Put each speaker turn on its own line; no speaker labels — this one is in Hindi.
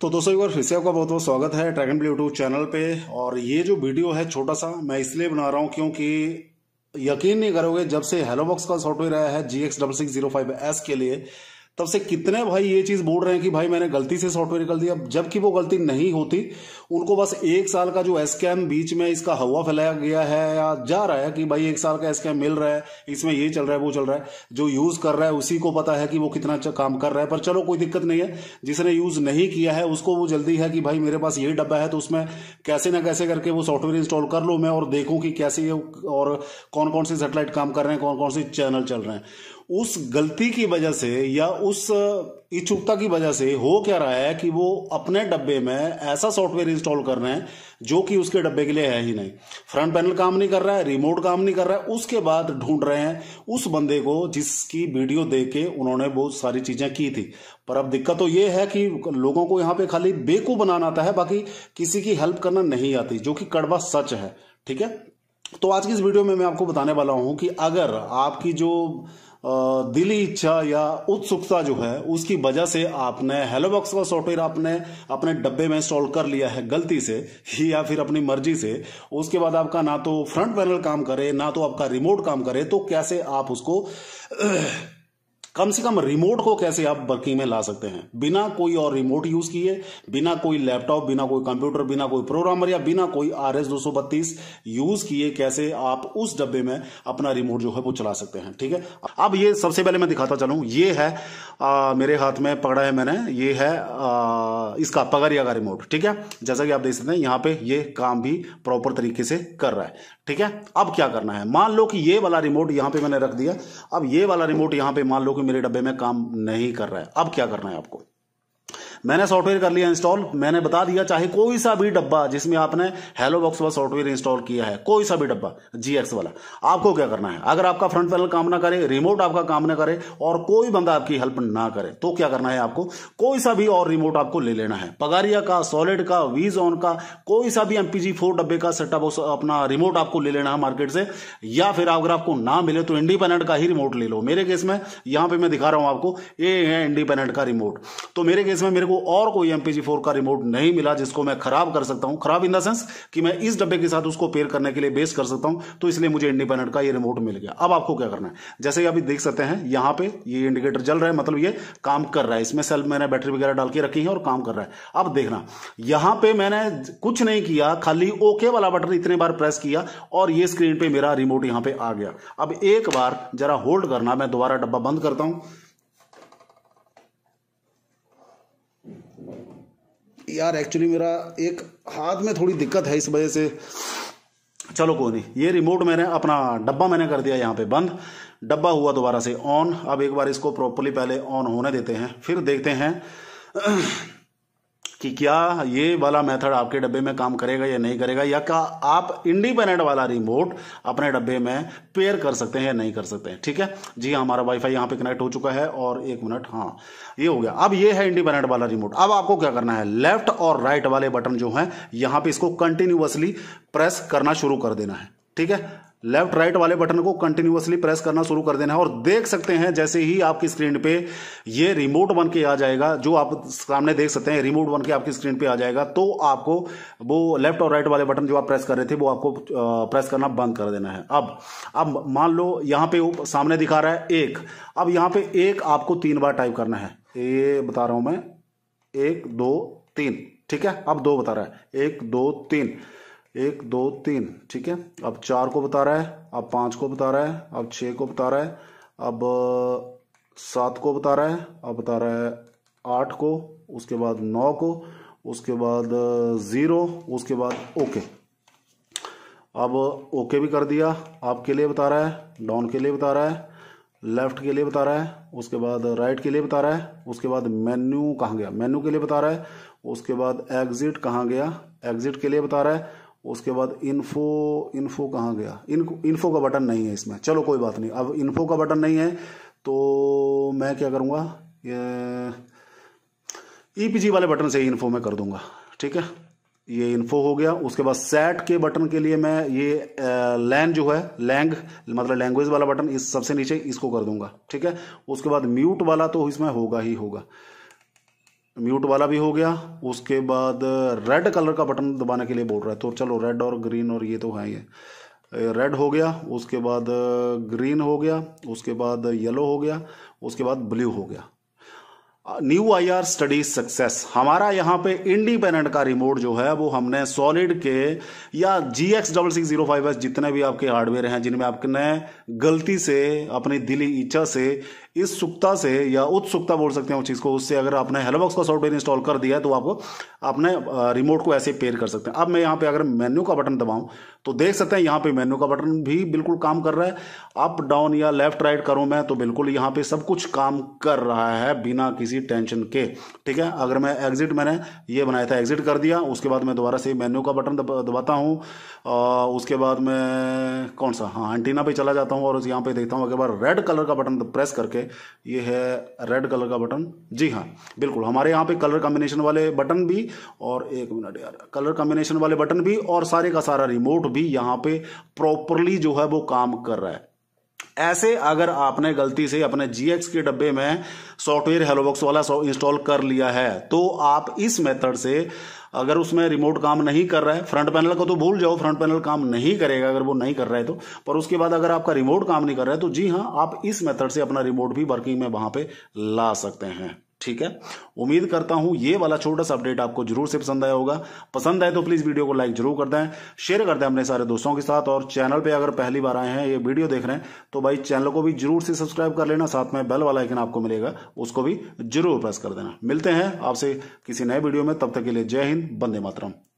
तो दोस्तों एक बार फिर से आपका बहुत बहुत स्वागत है ट्रैगन ब्लू यूट्यूब चैनल पे और ये जो वीडियो है छोटा सा मैं इसलिए बना रहा हूँ क्योंकि यकीन नहीं करोगे जब से हेलोबॉक्स का सॉफ्टवेयर आया है G X double six zero five S के लिए तब से कितने भाई ये चीज बोल रहे हैं कि भाई मैंने गलती से सॉफ्टवेयर निकल दिया जबकि वो गलती नहीं होती उनको बस एक साल का जो स्कैम बीच में इसका हवा फैलाया गया है या जा रहा है कि भाई एक साल का स्कैम मिल रहा है इसमें ये चल रहा है वो चल रहा है जो यूज कर रहा है उसी को पता है कि वो कितना अच्छा काम कर रहा है पर चलो कोई दिक्कत नहीं है जिसने यूज नहीं किया है उसको वो जल्दी है कि भाई मेरे पास ये डब्बा है तो उसमें कैसे ना कैसे करके वो सॉफ्टवेयर इंस्टॉल कर लो मैं और देखूं कि कैसे और कौन कौन से सेटेलाइट काम कर रहे हैं कौन कौन से चैनल चल रहे हैं उस गलती की वजह से या उस इच्छुकता की वजह से हो क्या रहा है कि वो अपने डब्बे में ऐसा सॉफ्टवेयर इंस्टॉल कर रहे हैं जो कि उसके डब्बे के लिए है ही नहीं फ्रंट पैनल काम नहीं कर रहा है रिमोट काम नहीं कर रहा है उसके बाद ढूंढ रहे हैं उस बंदे को जिसकी वीडियो दे के उन्होंने बहुत सारी चीज़ें की थी पर अब दिक्कत तो ये है कि लोगों को यहाँ पे खाली बेकू बनाना आता है बाकी किसी की हेल्प करना नहीं आती जो कि कड़वा सच है ठीक है तो आज की इस वीडियो में मैं आपको बताने वाला हूं कि अगर आपकी जो दिली इच्छा या उत्सुकता जो है उसकी वजह से आपने हेलो बॉक्स का सॉफ्टवेयर आपने अपने डब्बे में इंस्टॉल कर लिया है गलती से या फिर अपनी मर्जी से उसके बाद आपका ना तो फ्रंट पैनल काम करे ना तो आपका रिमोट काम करे तो कैसे आप उसको कम से कम रिमोट को कैसे आप वर्किंग में ला सकते हैं बिना कोई और रिमोट यूज किए बिना कोई लैपटॉप बिना कोई कंप्यूटर बिना कोई प्रोग्रामर या बिना कोई आर एस यूज किए कैसे आप उस डब्बे में अपना रिमोट जो है वो चला सकते हैं ठीक है अब ये सबसे पहले मैं दिखाता चलूं ये है आ, मेरे हाथ में पकड़ा है मैंने ये है आ, इसका पगरिया का रिमोट ठीक है जैसा कि आप देख सकते हैं यहाँ पे ये काम भी प्रॉपर तरीके से कर रहा है ठीक है अब क्या करना है मान लो कि ये वाला रिमोट यहाँ पे मैंने रख दिया अब ये वाला रिमोट यहाँ पे मान लो कि मेरे डब्बे में काम नहीं कर रहा है अब क्या करना है आपको मैंने सॉफ्टवेयर कर लिया इंस्टॉल मैंने बता दिया चाहे कोई सा भी डब्बा जिसमें आपने हेलो बॉक्स वाला सॉफ्टवेयर इंस्टॉल किया है कोई सा भी डब्बा जीएक्स वाला आपको क्या करना है अगर आपका फ्रंट पैनल काम ना करे रिमोट आपका काम ना करे और कोई बंदा आपकी हेल्प ना करे तो क्या करना है आपको कोई सा भी और रिमोट आपको ले लेना है पगारिया का सॉलिड का वी जोन का कोई सा भी एमपीजी फोर डब्बे का सेटअप अपना रिमोट आपको ले लेना है मार्केट से या फिर अगर आपको ना मिले तो इंडिपेंडेंट का ही रिमोट ले लो मेरे केस में यहां पर मैं दिखा रहा हूं आपको ये है इंडिपेंडेंट का रिमोट तो मेरे केस में मेरे को और कोई एम फोर का रिमोट नहीं मिला जिसको मैं खराब कर सकता हूं खराब इन द सेंस कि मैं इस डब्बे के साथ उसको पेयर करने के लिए बेस कर सकता हूं तो इसलिए मुझे इंडिपेंडेंट का ये रिमोट मिल गया अब आपको क्या करना है जैसे अभी देख सकते हैं यहां पे ये इंडिकेटर जल रहा है मतलब ये काम कर रहा है इसमें सेल मैंने बैटरी वगैरह डाल के रखी है और काम कर रहा है अब देखना यहां पर मैंने कुछ नहीं किया खाली ओके वाला बटन इतने बार प्रेस किया और ये स्क्रीन पर मेरा रिमोट यहां पर आ गया अब एक बार जरा होल्ड करना मैं दोबारा डब्बा बंद करता हूं यार एक्चुअली मेरा एक हाथ में थोड़ी दिक्कत है इस वजह से चलो कोई नहीं ये रिमोट मैंने अपना डब्बा मैंने कर दिया यहाँ पे बंद डब्बा हुआ दोबारा से ऑन अब एक बार इसको प्रॉपरली पहले ऑन होने देते हैं फिर देखते हैं कि क्या ये वाला मेथड आपके डब्बे में काम करेगा या नहीं करेगा या क्या आप इंडिपेंडेंट वाला रिमोट अपने डब्बे में पेयर कर सकते हैं या नहीं कर सकते हैं ठीक है जी हाँ, हमारा वाईफाई यहाँ पे कनेक्ट हो चुका है और एक मिनट हाँ ये हो गया अब ये है इंडिपेंडेंट वाला रिमोट अब आपको क्या करना है लेफ्ट और राइट वाले बटन जो है यहाँ पे इसको कंटिन्यूसली प्रेस करना शुरू कर देना है ठीक है लेफ्ट राइट वाले बटन को कंटिन्यूसली प्रेस करना शुरू कर देना है और देख सकते हैं जैसे ही आपकी स्क्रीन पे ये रिमोट बन के आ जाएगा जो आप सामने देख सकते हैं रिमोट बन के आपकी स्क्रीन पे आ जाएगा तो आपको वो लेफ्ट और राइट वाले बटन जो आप प्रेस कर रहे थे वो आपको प्रेस करना बंद कर देना है अब अब मान लो यहां पर सामने दिखा रहा है एक अब यहां पर एक आपको तीन बार टाइप करना है ये बता रहा हूं मैं एक दो तीन ठीक है अब दो बता रहा है एक दो तीन एक दो तीन ठीक है अब चार को बता रहा है अब पांच को बता रहा है अब छः को बता रहा है अब सात को बता रहा है अब बता रहा है आठ को उसके बाद नौ को उसके बाद ज़ीरो उसके बाद ओके अब ओके भी कर दिया आप के लिए बता रहा है डाउन के लिए बता रहा है लेफ़्ट के लिए बता रहा है उसके बाद राइट के लिए बता रहा है उसके बाद मेन्यू कहाँ गया मेन्यू के लिए बता रहा है उसके बाद एग्ज़िट कहाँ गया एग्ज़िट के लिए बता रहा है उसके बाद इन्फो इन्फो कहाँ गया इन्फो का बटन नहीं है इसमें चलो कोई बात नहीं अब इन्फो का बटन नहीं है तो मैं क्या करूँगा ये ईपीजी e वाले बटन से ही इन्फो में कर दूंगा ठीक है ये इन्फो हो गया उसके बाद सेट के बटन के लिए मैं ये लैन जो है लैंग मतलब लैंग्वेज वाला बटन इस सबसे नीचे इसको कर दूंगा ठीक है उसके बाद म्यूट वाला तो इसमें होगा ही होगा म्यूट वाला भी हो गया उसके बाद रेड कलर का बटन दबाने के लिए बोल रहा है तो चलो रेड और ग्रीन और ये तो है ये रेड हो गया उसके बाद ग्रीन हो गया उसके बाद येलो हो गया उसके बाद ब्लू हो गया new I R study success हमारा यहाँ पे इंडिपेंडेंट का रिमोट जो है वो हमने सॉलिड के या G X double six zero five S जितने भी आपके हार्डवेयर हैं जिनमें आपने गलती से अपनी दिली इच्छा से इस सुक्ता से या उत्सुकता बोल सकते हैं उस चीज़ को उससे अगर आपने हेलोबॉक्स का सॉफ्टवेयर इंस्टॉल कर दिया है तो आप अपने रिमोट को ऐसे पेयर कर सकते हैं अब मैं यहाँ पे अगर मेन्यू का बटन दबाऊँ तो देख सकते हैं यहाँ पे मेन्यू का बटन भी बिल्कुल काम कर रहा है अप डाउन या लेफ्ट राइट करूँ मैं तो बिल्कुल यहाँ पर सब कुछ काम कर रहा है बिना किसी टेंशन के ठीक है अगर मैं एग्जिट मैंने ये बनाया था एग्जिट कर दिया उसके बाद मैं दोबारा से मेन्यू का बटन दबाता हूँ उसके बाद मैं कौन सा हाँ एंटीना पे चला जाता हूँ और यहाँ पे देखता हूँ अगर बार रेड कलर का बटन प्रेस करके ये है रेड कलर का बटन जी हाँ बिल्कुल हमारे यहाँ पे कलर कॉम्बिनेशन वाले बटन भी और एक मिनट यार कलर कॉम्बिनेशन वाले बटन भी और सारे का सारा रिमोट भी यहाँ पे प्रॉपरली जो है वो काम कर रहा है ऐसे अगर आपने गलती से अपने जीएक्स के डब्बे में सॉफ्टवेयर हेलोबॉक्स वाला इंस्टॉल कर लिया है तो आप इस मेथड से अगर उसमें रिमोट काम नहीं कर रहा है फ्रंट पैनल का तो भूल जाओ फ्रंट पैनल काम नहीं करेगा अगर वो नहीं कर रहा है तो पर उसके बाद अगर आपका रिमोट काम नहीं कर रहा है तो जी हाँ आप इस मेथड से अपना रिमोट भी वर्किंग में वहां पर ला सकते हैं ठीक है उम्मीद करता हूं ये वाला छोटा सा अपडेट आपको जरूर से पसंद आया होगा पसंद आए तो प्लीज वीडियो को लाइक जरूर कर दें शेयर कर दें अपने सारे दोस्तों के साथ और चैनल पे अगर पहली बार आए हैं ये वीडियो देख रहे हैं तो भाई चैनल को भी जरूर से सब्सक्राइब कर लेना साथ में बेल वाला आइकन आपको मिलेगा उसको भी जरूर प्रेस कर देना मिलते हैं आपसे किसी नए वीडियो में तब तक के लिए जय हिंद बंदे मातरम